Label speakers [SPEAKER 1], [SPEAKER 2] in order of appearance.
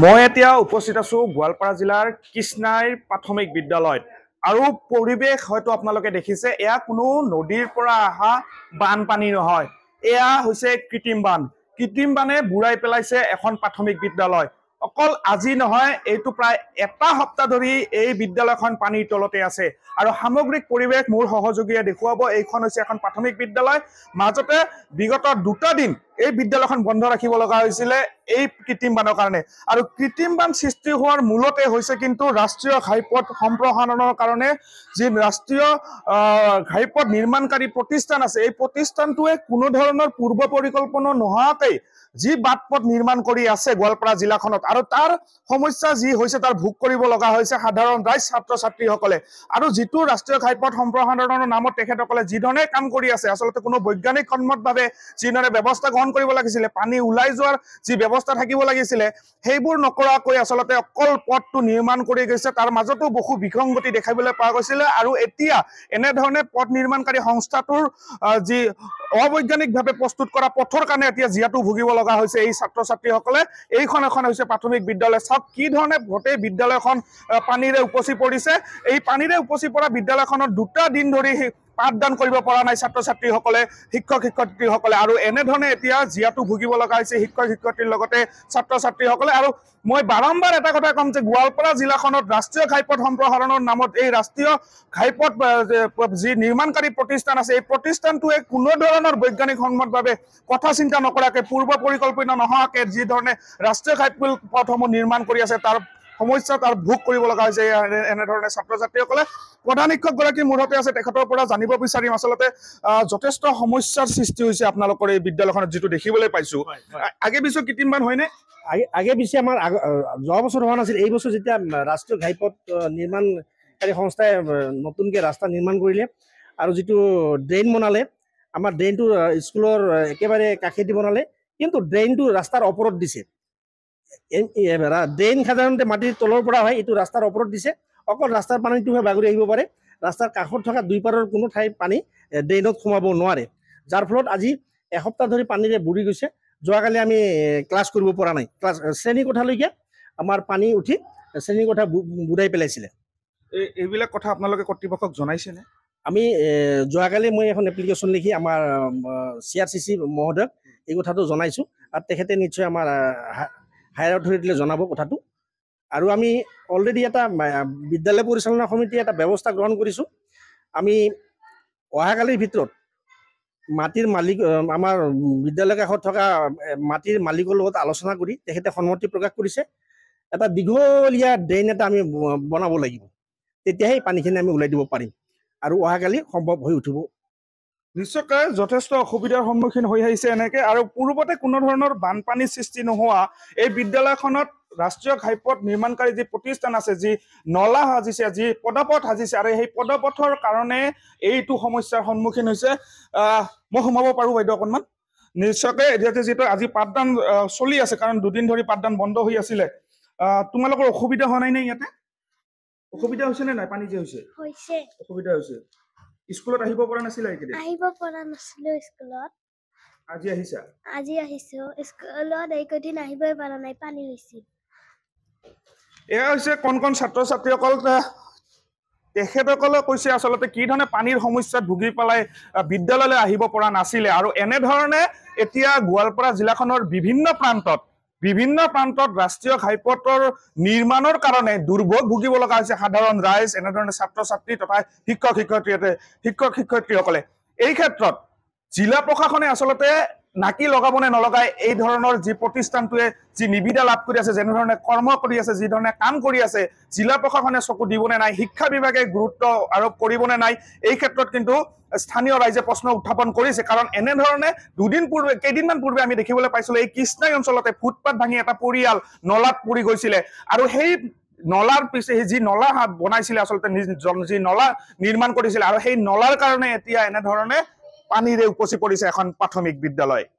[SPEAKER 1] মই এতিয়া উপস্থিত আছো গোৱালপাৰা জিলাৰ কৃষ্ণাইৰ প্ৰাথমিক বিদ্যালয়ত আৰু পৰিৱেশ হয়তো আপোনালোকে দেখিছে এয়া কোনো নদীৰ পৰা অহা বানপানী নহয় এয়া হৈছে কৃত্ৰিম বান কৃত্ৰিম বানে বুঢ়াই পেলাইছে এখন প্ৰাথমিক বিদ্যালয় অকল আজি নহয় এইটো প্ৰায় এটা সপ্তাহ ধৰি এই বিদ্যালয়খন পানীৰ তলতে আছে আৰু সামগ্ৰিক পৰিৱেশ মোৰ সহযোগীয়ে দেখুৱাব এইখন হৈছে এখন প্ৰাথমিক বিদ্যালয় মাজতে বিগত দুটা দিন এই বিদ্যালয়খন বন্ধ ৰাখিব লগা হৈছিলে এই কৃত্ৰিম বানৰ কাৰণে আৰু কৃত্ৰিম বান সৃষ্টি হোৱাৰ মূলতে হৈছে কিন্তু ৰাষ্ট্ৰীয় ঘাইপথ সম্প্ৰসাৰণৰ কাৰণে যি ৰাষ্ট্ৰীয় আহ ঘাইপথ নিৰ্মাণকাৰী প্ৰতিষ্ঠান আছে এই প্ৰতিষ্ঠানটোৱে কোনো ধৰণৰ পূৰ্ব পৰিকল্পনা নোহোৱাকৈ যি বাট পথ নিৰ্মাণ কৰি আছে গোৱালপাৰা জিলাখনত আৰু তাৰ সমস্যা যি হৈছে তাৰ ভোগ কৰিব লগা হৈছে সাধাৰণ ৰাইজ ছাত্ৰ ছাত্ৰীসকলে আৰু যিটো ৰাষ্ট্ৰীয় ঘাইপথ সম্প্ৰসাৰণৰ নামত তেখেতসকলে যিধৰণে কাম কৰি আছে আচলতে কোনো বৈজ্ঞানিক সন্মতভাৱে যিধৰণে ব্যৱস্থা গ্ৰহণ কৰিব লাগিছিলে পানী ওলাই যোৱাৰ যি ব্যৱস্থা ব্যৱস্থা থাকিব লাগিছিলে সেইবোৰ নকৰাকৈ আচলতে অকল পথটো নিৰ্মাণ কৰি গৈছে তাৰ মাজতো বহু বিসংগতি দেখিবলৈ পোৱা গৈছিলে আৰু এতিয়া এনেধৰণে পথ নিৰ্মাণকাৰী সংস্থাটোৰ যি অবৈজ্ঞানিকভাৱে প্ৰস্তুত কৰা পথৰ কাৰণে এতিয়া জীয়াটো ভুগিব লগা হৈছে এই ছাত্ৰ ছাত্ৰীসকলে এইখন এখন হৈছে প্ৰাথমিক বিদ্যালয় চাওক কি ধৰণে গোটেই বিদ্যালয়খন পানীৰে উপচি পৰিছে এই পানীৰে উপচি পৰা বিদ্যালয়খনত দুটা দিন ধৰি পাঠদান কৰিব পৰা নাই ছাত্ৰ ছাত্ৰীসকলে শিক্ষক শিক্ষয়িত্ৰীসকলে আৰু এনেধৰণে এতিয়া জীয়াটো ভুগিব লগা হৈছে শিক্ষক শিক্ষয়িত্ৰীৰ লগতে ছাত্ৰ ছাত্ৰীসকলে আৰু মই বাৰম্বাৰ এটা কথা ক'ম যে গোৱালপাৰা জিলাখনত ৰাষ্ট্ৰীয় ঘাইপথ সম্প্ৰসাৰণৰ নামত এই ৰাষ্ট্ৰীয় ঘাইপথ যি নিৰ্মাণকাৰী প্ৰতিষ্ঠান আছে এই প্ৰতিষ্ঠানটোৱে কোনো ধৰণৰ বৈজ্ঞানিক সন্মতভাৱে কথা চিন্তা নকৰাকৈ পূৰ্ব পৰিকল্পনা নোহোৱাকৈ ধৰণে ৰাষ্ট্ৰীয় ঘাইপথ ঘাইপথসমূহ নিৰ্মাণ কৰি আছে তাৰ সমস্যা তাৰ ভোগ কৰিব লগা হৈছে এনেধৰণে ছাত্ৰ ছাত্ৰীসকলে প্ৰধান শিক্ষকগৰাকী মূৰতে আছে তেখেতৰ পৰা জানিব বিচাৰিম আচলতে যথেষ্ট সমস্যাৰ সৃষ্টি হৈছে আপোনালোকৰ এই বিদ্যালয়খনত যিটো দেখিবলৈ পাইছোঁ আগে পিছে কৃত্ৰিমান হয়নে আগে পিছে আমাৰ
[SPEAKER 2] যোৱা বছৰ হোৱা নাছিল এই বছৰ যেতিয়া ৰাষ্ট্ৰীয় ঘাইপথ নিৰ্মাণকাৰী সংস্থাই নতুনকে ৰাস্তা নিৰ্মাণ কৰিলে আৰু যিটো ড্ৰেইন বনালে আমাৰ ড্ৰেইনটো স্কুলৰ একেবাৰে কাষেদি বনালে কিন্তু ড্ৰেইনটো ৰাস্তাৰ ওপৰত দিছে ড্ৰেইন সাধাৰণতে মাটিৰ তলৰ পৰা হয় এইটো ৰাস্তাৰ ওপৰত দিছে অকল ৰাস্তাৰ পানীটোহে বাগৰি আহিব পাৰে ৰাস্তাৰ কাষত থকা দুই পাৰৰ কোনো ঠাইৰ পানী ড্ৰেইনত সোমাব নোৱাৰে যাৰ ফলত আজি এসপ্তাহ ধৰি পানীৰে বুৰি গৈছে যোৱাকালি আমি ক্লাছ কৰিব পৰা নাই ক্লাছ কোঠালৈকে আমাৰ পানী উঠি কোঠা বুঢ়াই পেলাইছিলে
[SPEAKER 1] এইবিলাক কথা আপোনালোকে
[SPEAKER 2] কৰ্তৃপক্ষক জনাইছেনে আমি যোৱাকালি মই এখন এপ্লিকেশ্যন লিখি আমাৰ চি আৰ চি চি মহোদয়ক এই কথাটো জনাইছোঁ আৰু তেখেতে নিশ্চয় আমাৰ হায়াৰ অথৰিটিলৈ জনাব কথাটো আৰু আমি অলৰেডি এটা বিদ্যালয় পৰিচালনা সমিতিয়ে এটা ব্যৱস্থা গ্ৰহণ কৰিছোঁ আমি অহাকালিৰ ভিতৰত মাটিৰ মালিক আমাৰ বিদ্যালয় কাষত থকা মাটিৰ মালিকৰ লগত আলোচনা কৰি তেখেতে সন্মতি প্ৰকাশ কৰিছে এটা দীঘলীয়া ড্ৰেইন এটা আমি বনাব লাগিব তেতিয়াহে পানীখিনি আমি ওলাই দিব পাৰিম আৰু অহাকালি সম্ভৱ হৈ উঠিব নিশ্চয়কৈ যথেষ্ট অসুবিধাৰ
[SPEAKER 1] সন্মুখীন হৈ আহিছে এনেকৈ আৰু পূৰ্বতে কোনো ধৰণৰ বানপানীৰ সৃষ্টি নোহোৱা এই বিদ্যালয়খনত ৰাষ্ট্ৰীয় ঘাইপথ নিৰ্মাণকাৰী যি প্ৰতিষ্ঠান আছে যি নলা সাজিছে যি পদপথ সাজিছে আৰু সেই পদপথৰ কাৰণে এইটো সমস্যাৰ সন্মুখীন হৈছে মই সোমাব পাৰোঁ বাইদেউ অকণমান নিশ্চয়কৈ এতিয়া যিটো আজি পাঠদান চলি আছে কাৰণ দুদিন ধৰি পাঠদান বন্ধ হৈ আছিলে তোমালোকৰ অসুবিধা হোৱা নাই নে ইয়াতে অসুবিধা হৈছে নে নাই পানী যে হৈছে অসুবিধা হৈছে স্কুলত আহিব পৰা নাছিলে এইকেইদিন আহিব
[SPEAKER 2] পৰা নাছিলো স্কুলত আজি আহিছা আজি আহিছো স্কুলত এইকেইদিন আহিবই পৰা নাই পানী হৈছিল
[SPEAKER 1] এয়া হৈছে কণ কণ ছাত্ৰ ছাত্ৰীসকল তেখেতসকলে কৈছে আচলতে কি ধৰণে পানীৰ সমস্যাত ভুগি পেলাই বিদ্যালয়লৈ আহিব পৰা নাছিলে আৰু এনেধৰণে এতিয়া গোৱালপাৰা জিলাখনৰ বিভিন্ন প্ৰান্তত বিভিন্ন প্ৰান্তত ৰাষ্ট্ৰীয় ঘাইপথৰ নিৰ্মাণৰ কাৰণে দুৰ্ভোগ ভুগিব লগা হৈছে সাধাৰণ ৰাইজ এনেধৰণে ছাত্ৰ ছাত্ৰী তথা শিক্ষক শিক্ষয়িত্ৰী শিক্ষক শিক্ষয়িত্ৰীসকলে এই ক্ষেত্ৰত জিলা প্ৰশাসনে আচলতে নাকি লগাব নে নলগাই এই ধৰণৰ যি প্ৰতিষ্ঠানটোৱে যি নিবিদা লাভ কৰি আছে যেনেধৰণে কৰ্ম কৰি আছে যিধৰণে কাম কৰি আছে জিলা প্ৰশাসনে চকু দিবনে নাই শিক্ষা বিভাগে গুৰুত্ব আৰোপ কৰিবনে নাই এই ক্ষেত্ৰত কিন্তু স্থানীয় ৰাইজে প্ৰশ্ন উত্থাপন কৰিছে কাৰণ এনেধৰণে দুদিন পূৰ্বে কেইদিনমান পূৰ্বে আমি দেখিবলৈ পাইছিলোঁ এই কৃষ্ণাই অঞ্চলতে ফুটপাথ ভাঙি এটা পৰিয়াল নলাত পৰি গৈছিলে আৰু সেই নলাৰ পিছে যি নলা বনাইছিলে আচলতে যি নলা নিৰ্মাণ কৰিছিলে আৰু সেই নলাৰ কাৰণে এতিয়া এনেধৰণে পানীৰে উপচি পৰিছে এখন প্ৰাথমিক বিদ্যালয়